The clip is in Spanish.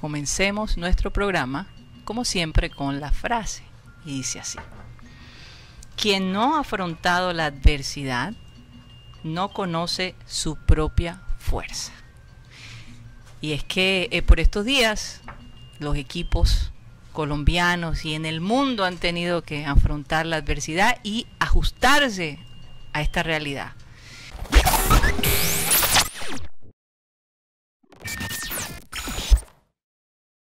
Comencemos nuestro programa, como siempre, con la frase. Y dice así. Quien no ha afrontado la adversidad no conoce su propia fuerza. Y es que eh, por estos días los equipos colombianos y en el mundo han tenido que afrontar la adversidad y ajustarse a esta realidad.